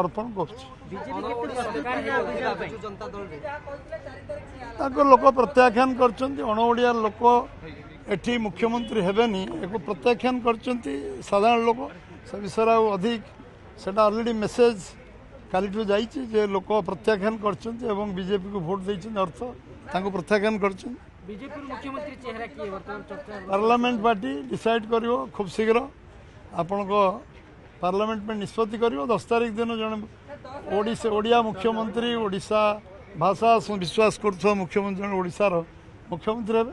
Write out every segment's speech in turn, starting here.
অর্পণ করছি তাকে লোক প্রত্যাখ্যান করছেন অণওড়িয়া লোক এটি মুখ্যমন্ত্রী হবেনি একু প্রত্যাখ্যান করছেন সাধারণ লোক সে বিষয়ে অধিক সেটা অলরেডি মেসেজ কালিঠু যাইছি যে লোক প্রত্যাখ্যান করছেন এবং বিজেপি কু ভোট দিয়েছেন অর্থ তাঁকু প্রত্যাখ্যান করছেন পার্লামেন্ট পার্টি ডিসাইড করিব খুব শীঘ্র আপনার ପାର୍ଲାମେଣ୍ଟ ପାଇଁ ନିଷ୍ପତ୍ତି କରିବ ଦଶ ତାରିଖ ଦିନ ଜଣେ ଓଡ଼ିଶା ଓଡ଼ିଆ ମୁଖ୍ୟମନ୍ତ୍ରୀ ଓଡ଼ିଶା ଭାଷା ବିଶ୍ୱାସ କରୁଥିବା ମୁଖ୍ୟମନ୍ତ୍ରୀ ଜଣେ ଓଡ଼ିଶାର ମୁଖ୍ୟମନ୍ତ୍ରୀ ହେବେ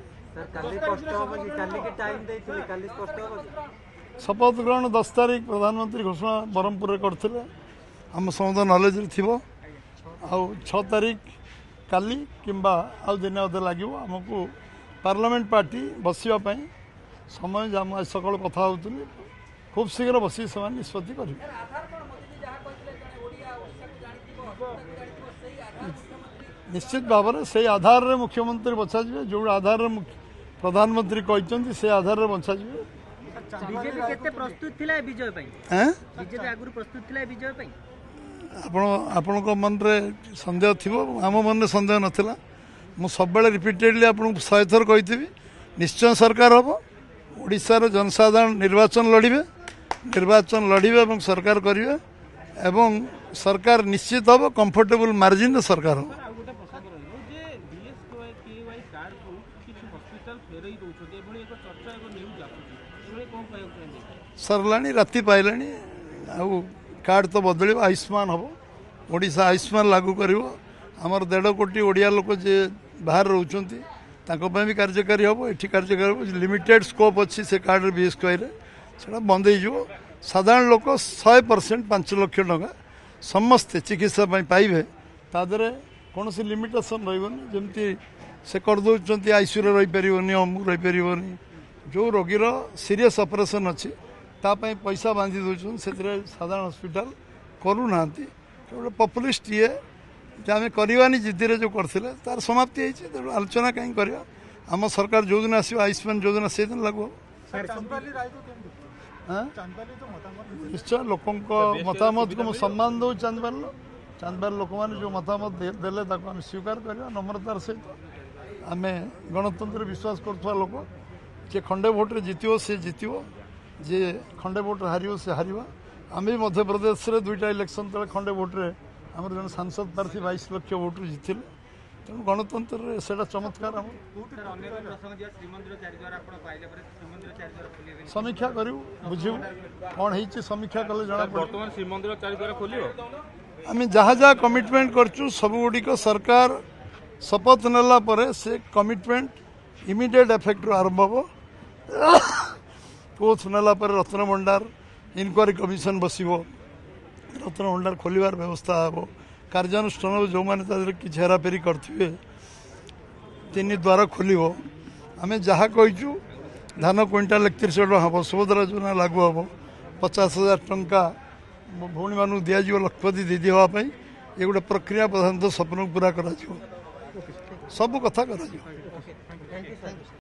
ଶପଥ ଗ୍ରହଣ ଦଶ ତାରିଖ ପ୍ରଧାନମନ୍ତ୍ରୀ ଘୋଷଣା ବ୍ରହ୍ମପୁରରେ କରିଥିଲେ ଆମ ସମସ୍ତ ନଲେଜରେ ଥିବ ଆଉ ଛଅ ତାରିଖ କାଲି କିମ୍ବା ଆଉ ଦିନେ ଅଧେ ଲାଗିବ ଆମକୁ ପାର୍ଲାମେଣ୍ଟ ପାର୍ଟି ବସିବା ପାଇଁ ସମୟ ଆମେ ସକାଳୁ କଥା ହେଉଥିଲି ଖୁବ୍ ଶୀଘ୍ର ବସିକି ସେମାନେ ନିଷ୍ପତ୍ତି କରିବେ ନିଶ୍ଚିତ ଭାବରେ ସେଇ ଆଧାରରେ ମୁଖ୍ୟମନ୍ତ୍ରୀ ବଛାଯିବେ ଯେଉଁ ଆଧାରରେ ପ୍ରଧାନମନ୍ତ୍ରୀ କହିଛନ୍ତି ସେ ଆଧାରରେ ବଞ୍ଚାଯିବେ ଆପଣ ଆପଣଙ୍କ ମନରେ ସନ୍ଦେହ ଥିବ ଆମ ମନରେ ସନ୍ଦେହ ନଥିଲା ମୁଁ ସବୁବେଳେ ରିପିଟେଡ଼ଲି ଆପଣଙ୍କୁ ଶହେ ଥର କହିଥିବି ନିଶ୍ଚୟ ସରକାର ହେବ ଓଡ଼ିଶାର ଜନସାଧାରଣ ନିର୍ବାଚନ ଲଢ଼ିବେ ନିର୍ବାଚନ ଲଢ଼ିବେ ଏବଂ ସରକାର କରିବେ ଏବଂ ସରକାର ନିଶ୍ଚିତ ହେବ କମ୍ଫର୍ଟେବୁଲ ମାର୍ଜିନରେ ସରକାର ହେବ ସରିଲାଣି ରାତି ପାଇଲାଣି ଆଉ କାର୍ଡ଼ ତ ବଦଳିବ ଆୟୁଷ୍ମାନ ହେବ ଓଡ଼ିଶା ଆୟୁଷ୍ମାନ ଲାଗୁ କରିବ ଆମର ଦେଢ଼ କୋଟି ଓଡ଼ିଆ ଲୋକ ଯିଏ ବାହାରେ ରହୁଛନ୍ତି ତାଙ୍କ ପାଇଁ ବି କାର୍ଯ୍ୟକାରୀ ହେବ ଏଠି କାର୍ଯ୍ୟକାରୀ ହେବ ଲିମିଟେଡ୍ ସ୍କୋପ୍ ଅଛି ସେ କାର୍ଡ଼ରେ ବି ଏସ୍ କ୍ୱାଇରେ ସେଇଟା ବନ୍ଦ ହେଇଯିବ ସାଧାରଣ ଲୋକ ଶହେ ପରସେଣ୍ଟ ପାଞ୍ଚ ଲକ୍ଷ ଟଙ୍କା ସମସ୍ତେ ଚିକିତ୍ସା ପାଇଁ ପାଇବେ ତା ଦେହରେ କୌଣସି ଲିମିଟେସନ୍ ରହିବନି ଯେମିତି ସେ କରିଦେଉଛନ୍ତି ଆଇସିୟୁରେ ରହିପାରିବନି ଅମୁ ରହିପାରିବନି ଯେଉଁ ରୋଗୀର ସିରିୟସ୍ ଅପରେସନ୍ ଅଛି ତା ପାଇଁ ପଇସା ବାନ୍ଧି ଦେଉଛନ୍ତି ସେଥିରେ ସାଧାରଣ ହସ୍ପିଟାଲ କରୁନାହାନ୍ତି ଗୋଟେ ପପୁଲିଷ୍ଟ ଇଏ ଯେ ଆମେ କରିବାନି ଜିଦିରେ ଯେଉଁ କରିଥିଲେ ତା'ର ସମାପ୍ତି ହେଇଛି ତେଣୁ ଆଲୋଚନା କାହିଁକି କରିବା ଆମ ସରକାର ଯେଉଁଦିନ ଆସିବ ଆୟୁଷ୍ମାନ ଯୋଜନା ସେଇଦିନ ଲାଗୁ ହେବ ନିଶ୍ଚୟ ଲୋକଙ୍କ ମତାମତକୁ ମୁଁ ସମ୍ମାନ ଦେଉ ଚାନ୍ଦବାଲ ଚାନ୍ଦବାଲ ଲୋକମାନେ ଯେଉଁ ମତାମତ ଦେଲେ ତାକୁ ଆମେ ସ୍ୱୀକାର କରିବା ନମ୍ରତାର ସହିତ ଆମେ ଗଣତନ୍ତ୍ର ବିଶ୍ୱାସ କରୁଥିବା ଲୋକ ଯେ ଖଣ୍ଡେ ଭୋଟରେ ଜିତିବ ସେ ଜିତିବ ଯେ ଖଣ୍ଡେ ଭୋଟରେ ହାରିବ ସେ ହାରିବ ଆମେ ବି ମଧ୍ୟପ୍ରଦେଶରେ ଦୁଇଟା ଇଲେକ୍ସନ୍ ତଳେ ଖଣ୍ଡେ ଭୋଟରେ ଆମର ଜଣେ ସାଂସଦ ପ୍ରାର୍ଥୀ ବାଇଶ ଲକ୍ଷ ଭୋଟରୁ ଜିତିଲେ ତେଣୁ ଗଣତନ୍ତ୍ରରେ ସେଇଟା ଚମତ୍କାର ଆମ ସମୀକ୍ଷା କରିବୁ ବୁଝିବୁ କ'ଣ ହେଇଛି ସମୀକ୍ଷା କଲେ ଜଣା ବର୍ତ୍ତମାନ ଶ୍ରୀମନ୍ଦିର ଚାରିଦ୍ୱାର ଖୋଲିବ ଆମେ ଯାହା ଯାହା କମିଟମେଣ୍ଟ କରିଛୁ ସବୁଗୁଡ଼ିକ ସରକାର ଶପଥ ନେଲା ପରେ ସେ କମିଟମେଣ୍ଟ ଇମିଡ଼ିଏଟ୍ ଏଫେକ୍ଟରୁ ଆରମ୍ଭ ହେବ କୋଚ୍ ନେଲା ପରେ ରତ୍ନଭଣ୍ଡାର ଇନକ୍ୱାରି କମିଶନ ବସିବ ରତ୍ନଭଣ୍ଡାର ଖୋଲିବାର ବ୍ୟବସ୍ଥା ହେବ କାର୍ଯ୍ୟାନୁଷ୍ଠାନ ଯେଉଁମାନେ ତା ଦେହରେ କିଛି ହେରାଫେରି କରିଥିବେ ତିନି ଦ୍ୱାର ଖୋଲିବ ଆମେ ଯାହା କହିଛୁ ଧାନ କ୍ୱିଣ୍ଟାଲ ଏକତିରିଶ ଟଙ୍କା ହେବ ସୁଭଦ୍ରା ଯୋଜନା ଲାଗୁ ହେବ ପଚାଶ ହଜାର ଟଙ୍କା ଭଉଣୀମାନଙ୍କୁ ଦିଆଯିବ ଲକ୍ଷପତି ଦିଦି ହେବା ପାଇଁ ଏ ଗୋଟେ ପ୍ରକ୍ରିୟା ପ୍ରଧାନତଃ ସ୍ୱପ୍ନକୁ ପୁରା କରାଯିବ ସବୁ କଥା କରାଯିବ